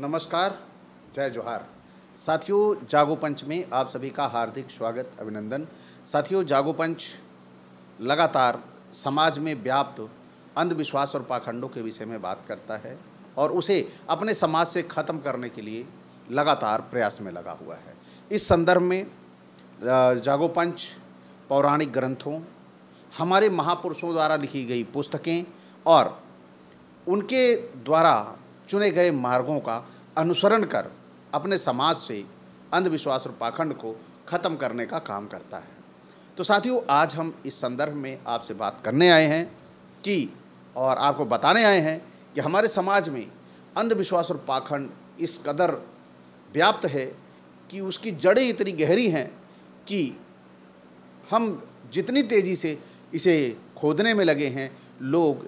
नमस्कार जय जोहार साथियों जागो पंच में आप सभी का हार्दिक स्वागत अभिनंदन साथियों जागो पंच लगातार समाज में व्याप्त अंधविश्वास और पाखंडों के विषय में बात करता है और उसे अपने समाज से ख़त्म करने के लिए लगातार प्रयास में लगा हुआ है इस संदर्भ में जागो पंच पौराणिक ग्रंथों हमारे महापुरुषों द्वारा लिखी गई पुस्तकें और उनके द्वारा चुने गए मार्गों का अनुसरण कर अपने समाज से अंधविश्वास और पाखंड को ख़त्म करने का काम करता है तो साथियों आज हम इस संदर्भ में आपसे बात करने आए हैं कि और आपको बताने आए हैं कि हमारे समाज में अंधविश्वास और पाखंड इस कदर व्याप्त है कि उसकी जड़ें इतनी गहरी हैं कि हम जितनी तेज़ी से इसे खोदने में लगे हैं लोग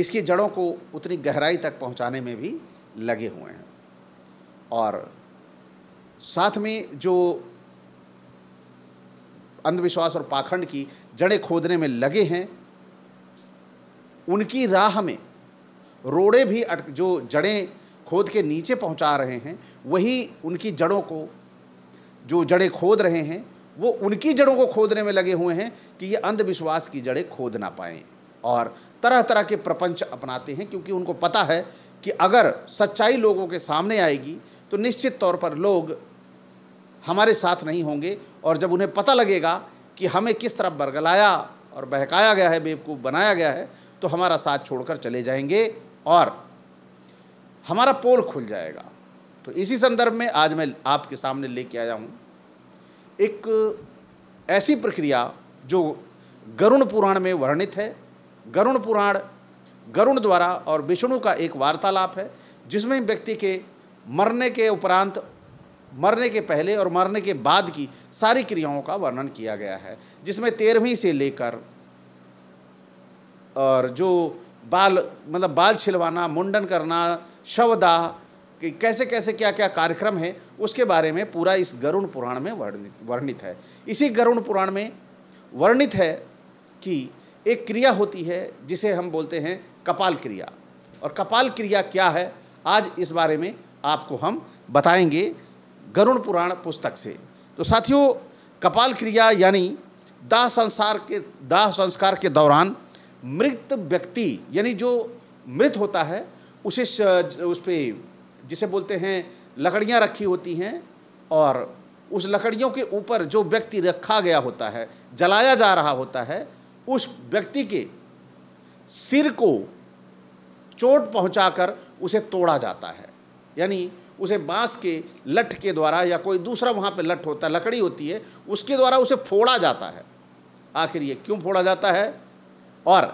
इसकी जड़ों को उतनी गहराई तक पहुंचाने में भी लगे हुए हैं और साथ में जो अंधविश्वास और पाखंड की जड़ें खोदने में लगे हैं उनकी राह में रोड़े भी अटक जो जड़ें खोद के नीचे पहुंचा रहे हैं वही उनकी जड़ों को जो जड़ें खोद रहे हैं वो उनकी जड़ों को खोदने में लगे हुए हैं कि ये अंधविश्वास की जड़ें खोद ना पाएँ और तरह तरह के प्रपंच अपनाते हैं क्योंकि उनको पता है कि अगर सच्चाई लोगों के सामने आएगी तो निश्चित तौर पर लोग हमारे साथ नहीं होंगे और जब उन्हें पता लगेगा कि हमें किस तरह बरगलाया और बहकाया गया है बेवकूफ़ बनाया गया है तो हमारा साथ छोड़कर चले जाएंगे और हमारा पोल खुल जाएगा तो इसी संदर्भ में आज मैं आपके सामने लेके आया हूँ एक ऐसी प्रक्रिया जो गरुण पुराण में वर्णित है गरुण पुराण गरुण द्वारा और विष्णु का एक वार्तालाप है जिसमें व्यक्ति के मरने के उपरांत मरने के पहले और मरने के बाद की सारी क्रियाओं का वर्णन किया गया है जिसमें तेरहवीं से लेकर और जो बाल मतलब बाल छिलवाना मुंडन करना शवदाह कि कैसे कैसे क्या क्या कार्यक्रम है उसके बारे में पूरा इस गरुण पुराण में वर्णित वर्णित है इसी गरुण पुराण में वर्णित है कि एक क्रिया होती है जिसे हम बोलते हैं कपाल क्रिया और कपाल क्रिया क्या है आज इस बारे में आपको हम बताएंगे गरुण पुराण पुस्तक से तो साथियों कपाल क्रिया यानी दाह संसार के दाह संस्कार के दौरान मृत व्यक्ति यानी जो मृत होता है उसे उस पर जिसे बोलते हैं लकड़ियाँ रखी होती हैं और उस लकड़ियों के ऊपर जो व्यक्ति रखा गया होता है जलाया जा रहा होता है उस व्यक्ति के सिर को चोट पहुंचाकर उसे तोड़ा जाता है यानी उसे बांस के लठ के द्वारा या कोई दूसरा वहाँ पे लठ होता है लकड़ी होती है उसके द्वारा उसे फोड़ा जाता है आखिर ये क्यों फोड़ा जाता है और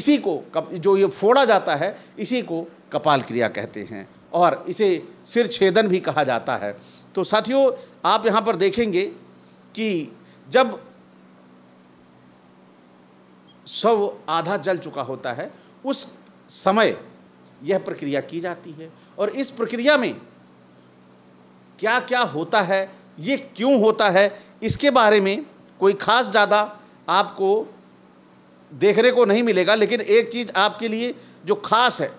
इसी को कप जो ये फोड़ा जाता है इसी को कपाल क्रिया कहते हैं और इसे सिर छेदन भी कहा जाता है तो साथियों आप यहाँ पर देखेंगे कि जब सब आधा जल चुका होता है उस समय यह प्रक्रिया की जाती है और इस प्रक्रिया में क्या क्या होता है ये क्यों होता है इसके बारे में कोई खास ज़्यादा आपको देखने को नहीं मिलेगा लेकिन एक चीज़ आपके लिए जो खास है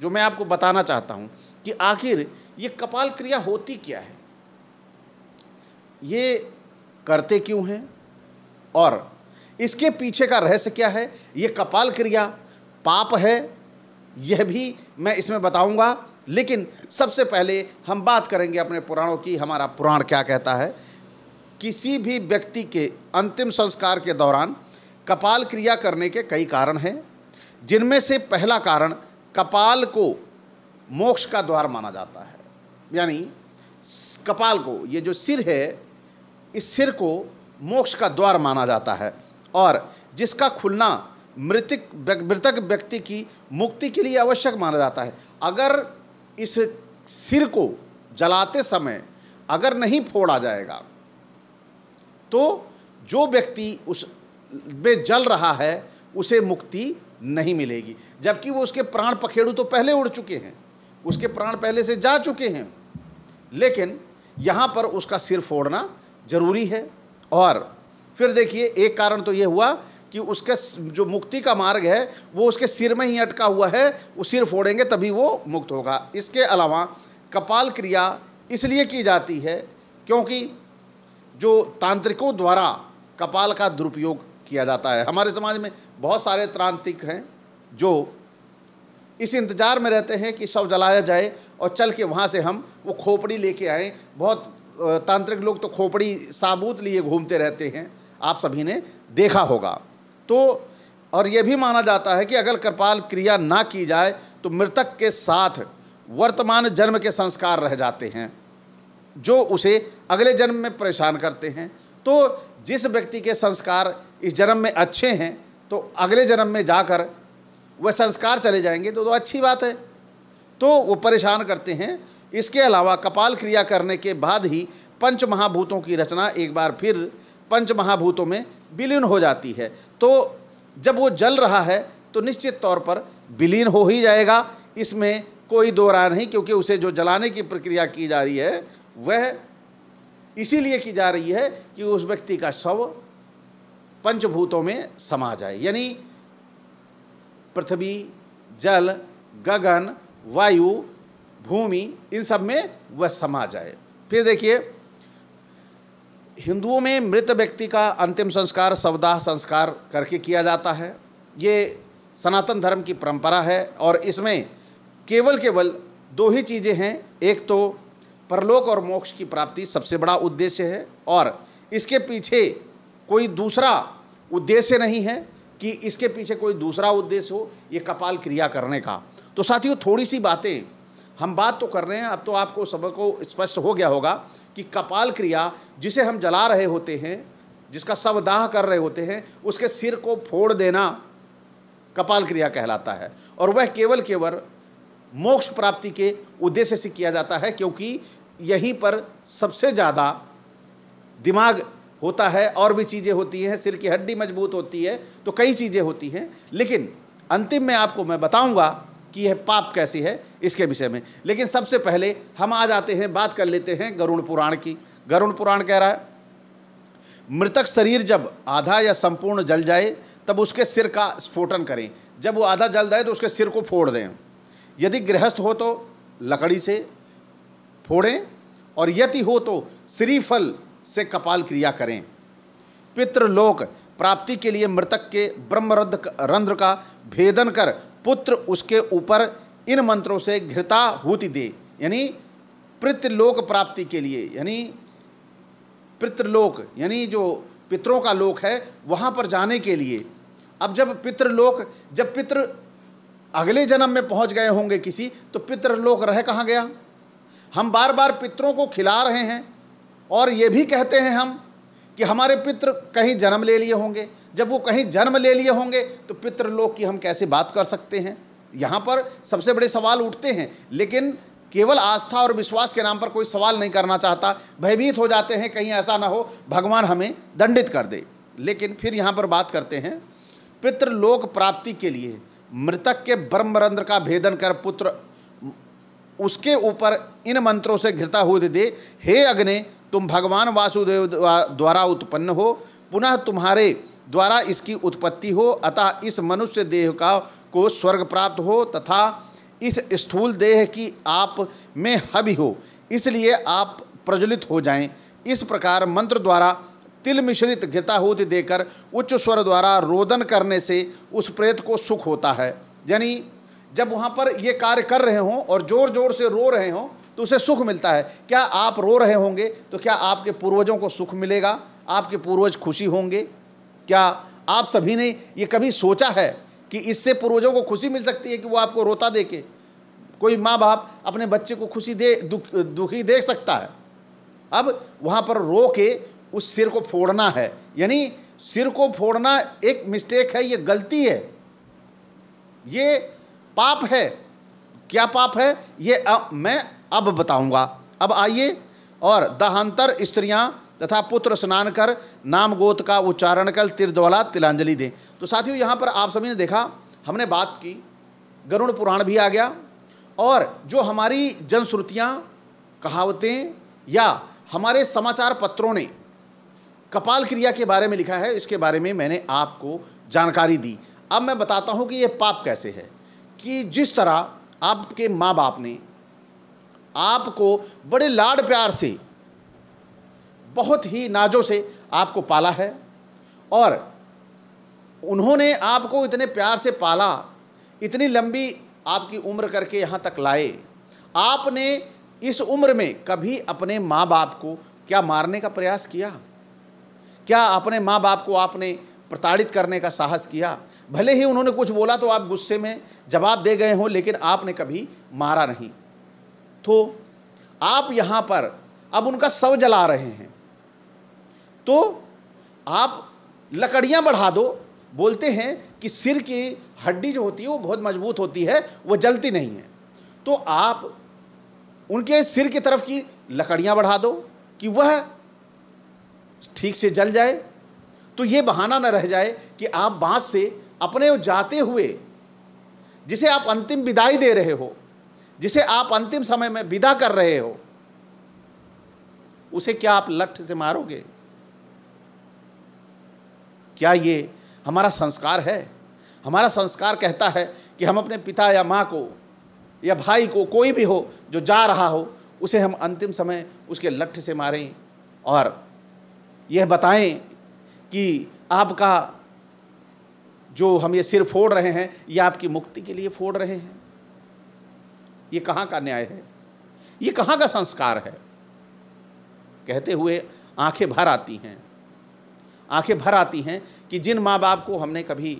जो मैं आपको बताना चाहता हूँ कि आखिर ये कपाल क्रिया होती क्या है ये करते क्यों हैं और इसके पीछे का रहस्य क्या है ये कपाल क्रिया पाप है यह भी मैं इसमें बताऊंगा लेकिन सबसे पहले हम बात करेंगे अपने पुराणों की हमारा पुराण क्या कहता है किसी भी व्यक्ति के अंतिम संस्कार के दौरान कपाल क्रिया करने के कई कारण हैं जिनमें से पहला कारण कपाल को मोक्ष का द्वार माना जाता है यानी कपाल को ये जो सिर है इस सिर को मोक्ष का द्वार माना जाता है और जिसका खुलना मृतक मृतक व्यक्ति की मुक्ति के लिए आवश्यक माना जाता है अगर इस सिर को जलाते समय अगर नहीं फोड़ा जाएगा तो जो व्यक्ति उस में जल रहा है उसे मुक्ति नहीं मिलेगी जबकि वो उसके प्राण पखेड़ू तो पहले उड़ चुके हैं उसके प्राण पहले से जा चुके हैं लेकिन यहाँ पर उसका सिर फोड़ना जरूरी है और फिर देखिए एक कारण तो ये हुआ कि उसके जो मुक्ति का मार्ग है वो उसके सिर में ही अटका हुआ है वो सिर फोड़ेंगे तभी वो मुक्त होगा इसके अलावा कपाल क्रिया इसलिए की जाती है क्योंकि जो तांत्रिकों द्वारा कपाल का दुरुपयोग किया जाता है हमारे समाज में बहुत सारे तांत्रिक हैं जो इस इंतज़ार में रहते हैं कि सब जलाया जाए और चल के वहाँ से हम वो खोपड़ी लेके आएँ बहुत तांत्रिक लोग तो खोपड़ी साबूत लिए घूमते रहते हैं आप सभी ने देखा होगा तो और यह भी माना जाता है कि अगर कृपाल क्रिया ना की जाए तो मृतक के साथ वर्तमान जन्म के संस्कार रह जाते हैं जो उसे अगले जन्म में परेशान करते हैं तो जिस व्यक्ति के संस्कार इस जन्म में अच्छे हैं तो अगले जन्म में जाकर वह संस्कार चले जाएंगे तो, तो अच्छी बात है तो वो परेशान करते हैं इसके अलावा कपाल क्रिया करने के बाद ही पंच महाभूतों की रचना एक बार फिर पंच महाभूतों में विलीन हो जाती है तो जब वो जल रहा है तो निश्चित तौर पर विलीन हो ही जाएगा इसमें कोई दो राय नहीं क्योंकि उसे जो जलाने की प्रक्रिया की जा रही है वह इसीलिए की जा रही है कि उस व्यक्ति का शव पंचभूतों में समा जाए यानी पृथ्वी जल गगन वायु भूमि इन सब में वह समा जाए फिर देखिए हिंदुओं में मृत व्यक्ति का अंतिम संस्कार सवदाह संस्कार करके किया जाता है ये सनातन धर्म की परंपरा है और इसमें केवल केवल दो ही चीज़ें हैं एक तो परलोक और मोक्ष की प्राप्ति सबसे बड़ा उद्देश्य है और इसके पीछे कोई दूसरा उद्देश्य नहीं है कि इसके पीछे कोई दूसरा उद्देश्य हो ये कपाल क्रिया करने का तो साथियों थोड़ी सी बातें हम बात तो कर रहे हैं अब तो आपको सबको स्पष्ट हो गया होगा कि कपाल क्रिया जिसे हम जला रहे होते हैं जिसका सवदाह कर रहे होते हैं उसके सिर को फोड़ देना कपाल क्रिया कहलाता है और वह केवल केवल मोक्ष प्राप्ति के उद्देश्य से किया जाता है क्योंकि यहीं पर सबसे ज़्यादा दिमाग होता है और भी चीज़ें होती हैं सिर की हड्डी मजबूत होती है तो कई चीज़ें होती हैं लेकिन अंतिम में आपको मैं बताऊंगा की है पाप कैसी है इसके विषय में लेकिन सबसे पहले हम आ जाते हैं बात कर लेते हैं गरुण पुराण की गरुण पुराण कह रहा है मृतक शरीर जब आधा या संपूर्ण जल जाए तब उसके सिर का स्फोटन करें जब वो आधा जल जाए तो उसके सिर को फोड़ दें यदि गृहस्थ हो तो लकड़ी से फोड़ें और यति हो तो श्रीफल से कपाल क्रिया करें पितृलोक प्राप्ति के लिए मृतक के ब्रह्मरद्ध रंध्र का भेदन कर पुत्र उसके ऊपर इन मंत्रों से घृताहूति दे यानी पृतलोक प्राप्ति के लिए यानी पितृलोक यानी जो पितरों का लोक है वहाँ पर जाने के लिए अब जब पितृलोक जब पितृ अगले जन्म में पहुँच गए होंगे किसी तो पितृलोक रह कहाँ गया हम बार बार पितरों को खिला रहे हैं और ये भी कहते हैं हम कि हमारे पितृ कहीं जन्म ले लिए होंगे जब वो कहीं जन्म ले लिए होंगे तो पितृलोक की हम कैसे बात कर सकते हैं यहाँ पर सबसे बड़े सवाल उठते हैं लेकिन केवल आस्था और विश्वास के नाम पर कोई सवाल नहीं करना चाहता भयभीत हो जाते हैं कहीं ऐसा ना हो भगवान हमें दंडित कर दे लेकिन फिर यहाँ पर बात करते हैं पितृलोक प्राप्ति के लिए मृतक के ब्रह्मरंध्र का भेदन कर पुत्र उसके ऊपर इन मंत्रों से घृता हुए दे हे अग्नि तुम भगवान वासुदेव द्वारा उत्पन्न हो पुनः तुम्हारे द्वारा इसकी उत्पत्ति हो अतः इस मनुष्य देह का को स्वर्ग प्राप्त हो तथा इस स्थूल देह की आप में हवि हो इसलिए आप प्रज्वलित हो जाएं इस प्रकार मंत्र द्वारा तिल मिश्रित घृताहूति देकर उच्च स्वर द्वारा रोदन करने से उस प्रेत को सुख होता है यानी जब वहाँ पर ये कार्य कर रहे हों और ज़ोर ज़ोर से रो रहे हों तो उसे सुख मिलता है क्या आप रो रहे होंगे तो क्या आपके पूर्वजों को सुख मिलेगा आपके पूर्वज खुशी होंगे क्या आप सभी ने ये कभी सोचा है कि इससे पूर्वजों को खुशी मिल सकती है कि वो आपको रोता दे के कोई माँ बाप अपने बच्चे को खुशी दे दुख दुखी देख सकता है अब वहाँ पर रो के उस सिर को फोड़ना है यानी सिर को फोड़ना एक मिस्टेक है ये गलती है ये पाप है क्या पाप है ये अब मैं अब बताऊंगा अब आइए और दहांतर स्त्रियां तथा पुत्र स्नान कर नाम गोत का उच्चारण कर तिरद्वाला तिलांजलि दें तो साथियों यहाँ पर आप सभी ने देखा हमने बात की गरुण पुराण भी आ गया और जो हमारी जनश्रुतियाँ कहावतें या हमारे समाचार पत्रों ने कपाल क्रिया के बारे में लिखा है इसके बारे में मैंने आपको जानकारी दी अब मैं बताता हूँ कि ये पाप कैसे है कि जिस तरह आपके माँ बाप ने आपको बड़े लाड प्यार से बहुत ही नाजों से आपको पाला है और उन्होंने आपको इतने प्यार से पाला इतनी लंबी आपकी उम्र करके यहाँ तक लाए आपने इस उम्र में कभी अपने माँ बाप को क्या मारने का प्रयास किया क्या अपने माँ बाप को आपने प्रताड़ित करने का साहस किया भले ही उन्होंने कुछ बोला तो आप गुस्से में जवाब दे गए हों लेकिन आपने कभी मारा नहीं तो आप यहाँ पर अब उनका शव जला रहे हैं तो आप लकड़ियाँ बढ़ा दो बोलते हैं कि सिर की हड्डी जो होती है वो बहुत मजबूत होती है वो जलती नहीं है तो आप उनके सिर की तरफ की लकड़ियाँ बढ़ा दो कि वह ठीक से जल जाए तो ये बहाना न रह जाए कि आप बाँस से अपने जाते हुए जिसे आप अंतिम विदाई दे रहे हो जिसे आप अंतिम समय में विदा कर रहे हो उसे क्या आप लठ से मारोगे क्या ये हमारा संस्कार है हमारा संस्कार कहता है कि हम अपने पिता या माँ को या भाई को कोई भी हो जो जा रहा हो उसे हम अंतिम समय उसके लठ से मारें और यह बताएं कि आपका जो हम ये सिर फोड़ रहे हैं ये आपकी मुक्ति के लिए फोड़ रहे हैं ये कहाँ का न्याय है ये कहाँ का संस्कार है कहते हुए आंखें भर आती हैं आंखें भर आती हैं कि जिन माँ बाप को हमने कभी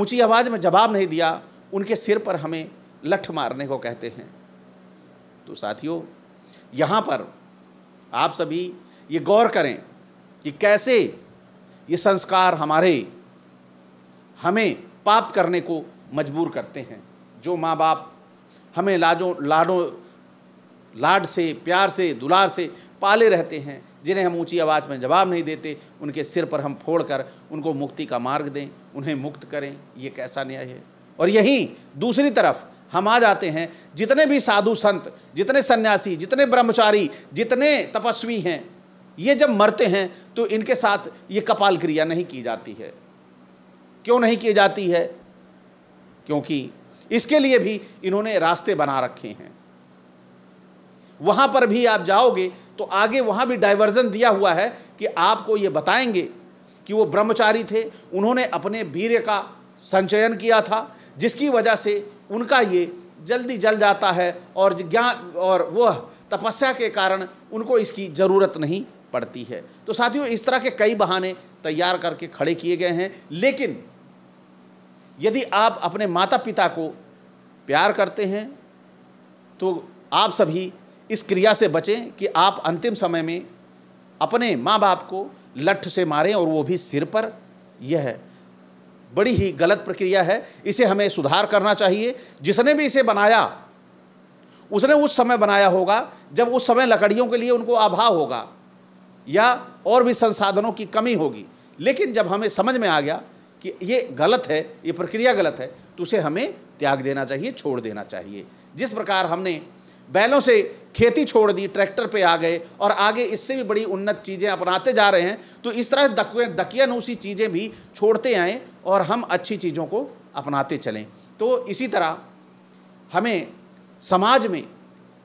ऊंची आवाज़ में जवाब नहीं दिया उनके सिर पर हमें लठ मारने को कहते हैं तो साथियों यहाँ पर आप सभी ये गौर करें कि कैसे ये संस्कार हमारे हमें पाप करने को मजबूर करते हैं जो माँ बाप हमें लाजों लाडों लाड से प्यार से दुलार से पाले रहते हैं जिन्हें हम ऊंची आवाज़ में जवाब नहीं देते उनके सिर पर हम फोड़ कर उनको मुक्ति का मार्ग दें उन्हें मुक्त करें ये कैसा न्याय है और यहीं दूसरी तरफ हम आ जाते हैं जितने भी साधु संत जितने सन्यासी जितने ब्रह्मचारी जितने तपस्वी हैं ये जब मरते हैं तो इनके साथ ये कपाल क्रिया नहीं की जाती है क्यों नहीं की जाती है क्योंकि इसके लिए भी इन्होंने रास्ते बना रखे हैं वहाँ पर भी आप जाओगे तो आगे वहाँ भी डाइवर्जन दिया हुआ है कि आपको ये बताएंगे कि वो ब्रह्मचारी थे उन्होंने अपने वीर्य का संचयन किया था जिसकी वजह से उनका ये जल्दी जल जाता है और ज्ञान और वह तपस्या के कारण उनको इसकी ज़रूरत नहीं पड़ती है तो साथियों इस तरह के कई बहाने तैयार करके खड़े किए गए हैं लेकिन यदि आप अपने माता पिता को प्यार करते हैं तो आप सभी इस क्रिया से बचें कि आप अंतिम समय में अपने माँ बाप को लठ से मारें और वो भी सिर पर यह है बड़ी ही गलत प्रक्रिया है इसे हमें सुधार करना चाहिए जिसने भी इसे बनाया उसने उस समय बनाया होगा जब उस समय लकड़ियों के लिए उनको अभाव होगा या और भी संसाधनों की कमी होगी लेकिन जब हमें समझ में आ गया कि ये गलत है ये प्रक्रिया गलत है तो उसे हमें त्याग देना चाहिए छोड़ देना चाहिए जिस प्रकार हमने बैलों से खेती छोड़ दी ट्रैक्टर पे आ गए और आगे इससे भी बड़ी उन्नत चीज़ें अपनाते जा रहे हैं तो इस तरह दकियन दकियानूसी चीज़ें भी छोड़ते आएँ और हम अच्छी चीज़ों को अपनाते चलें तो इसी तरह हमें समाज में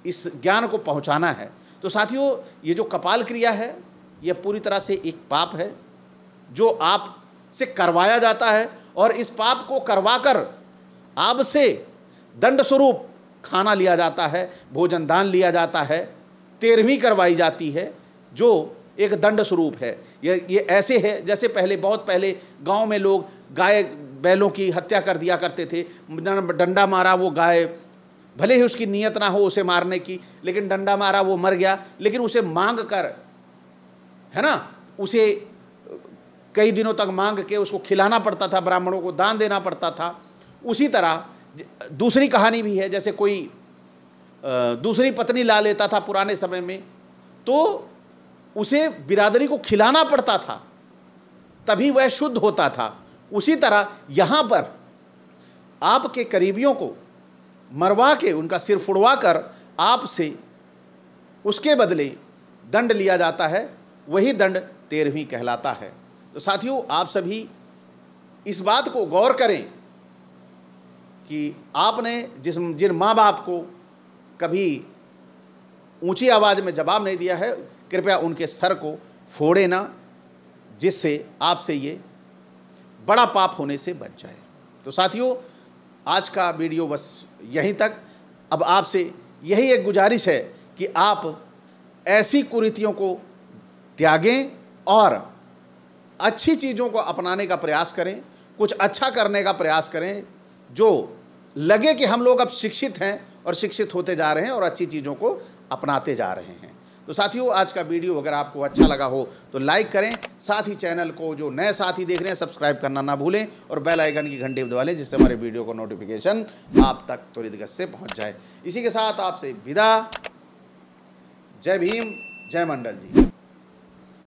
इस ज्ञान को पहुंचाना है तो साथियों ये जो कपाल क्रिया है यह पूरी तरह से एक पाप है जो आप से करवाया जाता है और इस पाप को करवाकर आपसे दंड स्वरूप खाना लिया जाता है भोजन दान लिया जाता है तेरहवीं करवाई जाती है जो एक दंड स्वरूप है ये ये ऐसे है जैसे पहले बहुत पहले गांव में लोग गाय बैलों की हत्या कर दिया करते थे डंडा मारा वो गाय भले ही उसकी नीयत ना हो उसे मारने की लेकिन डंडा मारा वो मर गया लेकिन उसे मांग कर है ना उसे कई दिनों तक मांग के उसको खिलाना पड़ता था ब्राह्मणों को दान देना पड़ता था उसी तरह दूसरी कहानी भी है जैसे कोई दूसरी पत्नी ला लेता था पुराने समय में तो उसे बिरादरी को खिलाना पड़ता था तभी वह शुद्ध होता था उसी तरह यहाँ पर आपके करीबियों को मरवा के उनका सिर फुड़वा कर आपसे उसके बदले दंड लिया जाता है वही दंड तेरहवीं कहलाता है तो साथियों आप सभी इस बात को गौर करें कि आपने जिस जिन माँ बाप को कभी ऊंची आवाज़ में जवाब नहीं दिया है कृपया उनके सर को फोड़े ना जिससे आपसे ये बड़ा पाप होने से बच जाए तो साथियों आज का वीडियो बस यहीं तक अब आपसे यही एक गुजारिश है कि आप ऐसी कुरीतियों को त्यागें और अच्छी चीज़ों को अपनाने का प्रयास करें कुछ अच्छा करने का प्रयास करें जो लगे कि हम लोग अब शिक्षित हैं और शिक्षित होते जा रहे हैं और अच्छी चीज़ों को अपनाते जा रहे हैं तो साथियों आज का वीडियो अगर आपको अच्छा लगा हो तो लाइक करें साथ ही चैनल को जो नए साथी देख रहे हैं सब्सक्राइब करना ना भूलें और बेल आइकन की घंटी दबा लें जिससे हमारे वीडियो का नोटिफिकेशन आप तक त्वरित गति से पहुंच जाए इसी के साथ आपसे विदा जय भीम जय मंडल जी